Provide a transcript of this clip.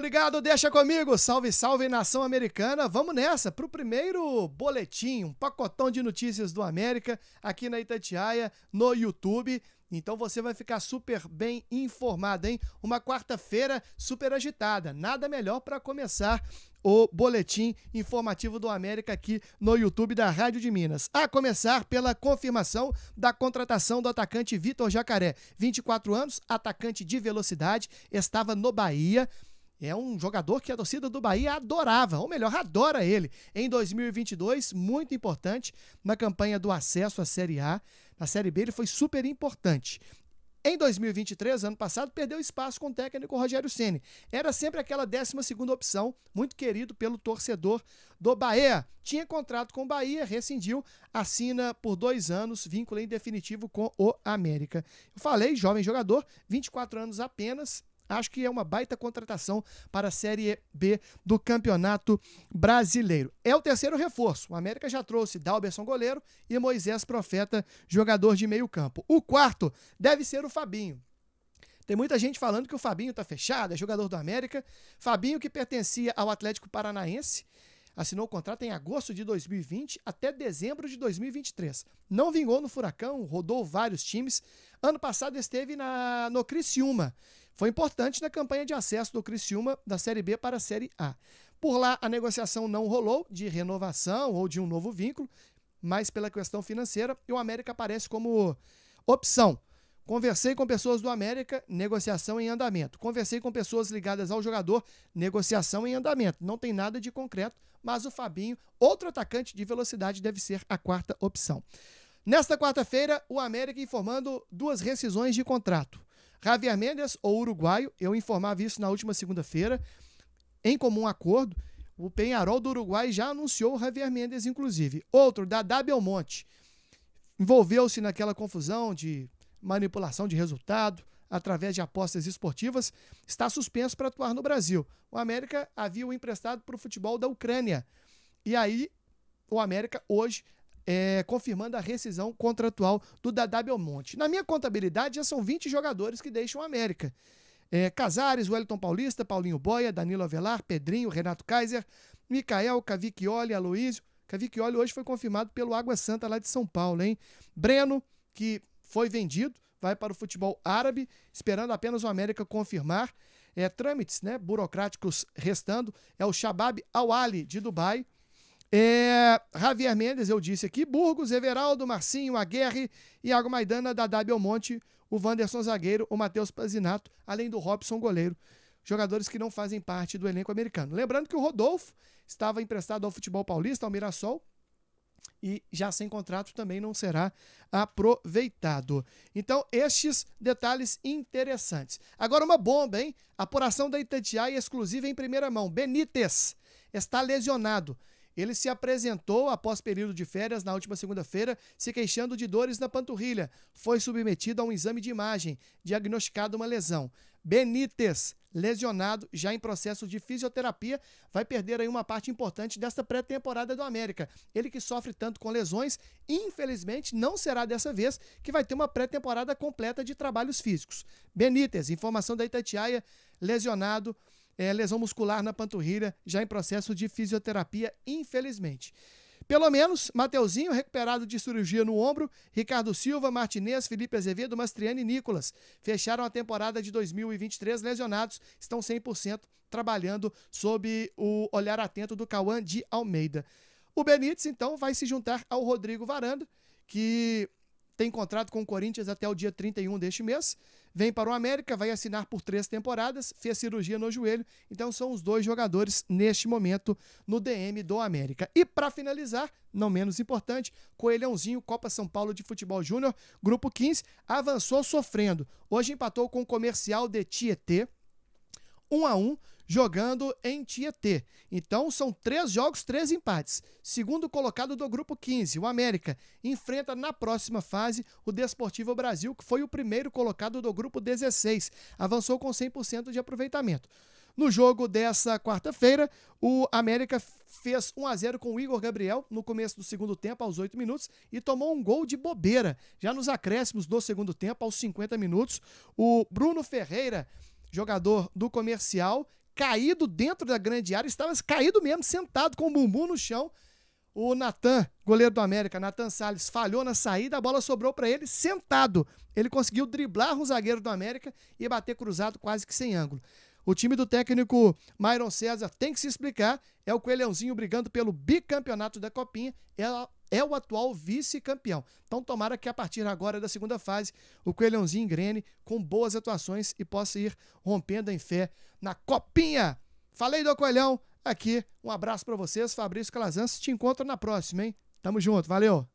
ligado, deixa comigo. Salve, salve nação americana. Vamos nessa para o primeiro boletim, um pacotão de notícias do América aqui na Itatiaia, no YouTube. Então você vai ficar super bem informado, hein? Uma quarta-feira super agitada. Nada melhor para começar o boletim informativo do América aqui no YouTube da Rádio de Minas. A começar pela confirmação da contratação do atacante Vitor Jacaré, 24 anos, atacante de velocidade, estava no Bahia. É um jogador que a torcida do Bahia adorava, ou melhor, adora ele. Em 2022, muito importante na campanha do acesso à Série A. Na Série B, ele foi super importante. Em 2023, ano passado, perdeu espaço com o técnico Rogério Ceni. Era sempre aquela 12 opção, muito querido pelo torcedor do Bahia. Tinha contrato com o Bahia, rescindiu, assina por dois anos, vínculo em definitivo com o América. Eu falei, jovem jogador, 24 anos apenas, Acho que é uma baita contratação para a Série B do Campeonato Brasileiro. É o terceiro reforço. O América já trouxe Dalberson, goleiro, e Moisés Profeta, jogador de meio campo. O quarto deve ser o Fabinho. Tem muita gente falando que o Fabinho está fechado, é jogador do América. Fabinho que pertencia ao Atlético Paranaense, assinou o contrato em agosto de 2020 até dezembro de 2023. Não vingou no Furacão, rodou vários times. Ano passado esteve na, no Criciúma. Foi importante na campanha de acesso do Criciúma da Série B para a Série A. Por lá, a negociação não rolou de renovação ou de um novo vínculo, mas pela questão financeira, o América aparece como opção. Conversei com pessoas do América, negociação em andamento. Conversei com pessoas ligadas ao jogador, negociação em andamento. Não tem nada de concreto, mas o Fabinho, outro atacante de velocidade, deve ser a quarta opção. Nesta quarta-feira, o América informando duas rescisões de contrato. Javier Mendes, o uruguaio, eu informava isso na última segunda-feira, em comum acordo. O Penharol do Uruguai já anunciou o Javier Mendes, inclusive. Outro, da Belmonte, envolveu-se naquela confusão de manipulação de resultado através de apostas esportivas, está suspenso para atuar no Brasil. O América havia o emprestado para o futebol da Ucrânia. E aí, o América hoje é, confirmando a rescisão contratual do Dadá Belmonte. Na minha contabilidade, já são 20 jogadores que deixam a América. É, Casares, Wellington Paulista, Paulinho Boia, Danilo Avelar, Pedrinho, Renato Kaiser, Micael, Cavicchioli, Aloísio. Cavicchioli hoje foi confirmado pelo Água Santa lá de São Paulo, hein? Breno, que foi vendido, vai para o futebol árabe, esperando apenas o América confirmar. É, trâmites né, burocráticos restando é o Shabab al de Dubai, é, Javier Mendes, eu disse aqui, Burgos, Everaldo, Marcinho, Aguerre, Iago Maidana, Dadá Belmonte, o Wanderson Zagueiro, o Matheus Pazinato, além do Robson Goleiro, jogadores que não fazem parte do elenco americano. Lembrando que o Rodolfo estava emprestado ao futebol paulista, ao Mirassol, e já sem contrato também não será aproveitado. Então, estes detalhes interessantes. Agora, uma bomba, hein? Apuração da Itatiaia exclusiva em primeira mão. Benítez está lesionado. Ele se apresentou após período de férias na última segunda-feira, se queixando de dores na panturrilha. Foi submetido a um exame de imagem, diagnosticado uma lesão. Benítez, lesionado, já em processo de fisioterapia, vai perder aí uma parte importante desta pré-temporada do América. Ele que sofre tanto com lesões, infelizmente não será dessa vez que vai ter uma pré-temporada completa de trabalhos físicos. Benítez, informação da Itatiaia, lesionado é, lesão muscular na panturrilha, já em processo de fisioterapia, infelizmente. Pelo menos, Mateuzinho, recuperado de cirurgia no ombro, Ricardo Silva, Martinez, Felipe Azevedo, Mastriani e Nicolas fecharam a temporada de 2023 lesionados, estão 100% trabalhando sob o olhar atento do Cauã de Almeida. O Benítez, então, vai se juntar ao Rodrigo Varanda, que tem contrato com o Corinthians até o dia 31 deste mês. Vem para o América, vai assinar por três temporadas, fez cirurgia no joelho. Então são os dois jogadores neste momento no DM do América. E para finalizar, não menos importante, Coelhãozinho, Copa São Paulo de Futebol Júnior, grupo 15, avançou sofrendo. Hoje empatou com o Comercial de Tietê. 1 um a 1 um, jogando em Tietê. Então são três jogos, três empates. Segundo colocado do grupo 15, o América enfrenta na próxima fase o Desportivo Brasil, que foi o primeiro colocado do grupo 16, avançou com 100% de aproveitamento. No jogo dessa quarta-feira, o América fez 1 a 0 com o Igor Gabriel no começo do segundo tempo, aos 8 minutos, e tomou um gol de bobeira. Já nos acréscimos do segundo tempo, aos 50 minutos, o Bruno Ferreira, jogador do comercial, caído dentro da grande área, estava caído mesmo, sentado com o bumbum no chão. O Natan, goleiro do América, Natan Salles, falhou na saída, a bola sobrou para ele sentado. Ele conseguiu driblar um zagueiro do América e bater cruzado quase que sem ângulo. O time do técnico Myron César tem que se explicar. É o Coelhãozinho brigando pelo bicampeonato da Copinha. É é o atual vice-campeão. Então tomara que a partir agora da segunda fase o Coelhãozinho engrene com boas atuações e possa ir rompendo em fé na Copinha. Falei do Coelhão aqui. Um abraço para vocês, Fabrício Calazans. Te encontro na próxima, hein? Tamo junto, valeu!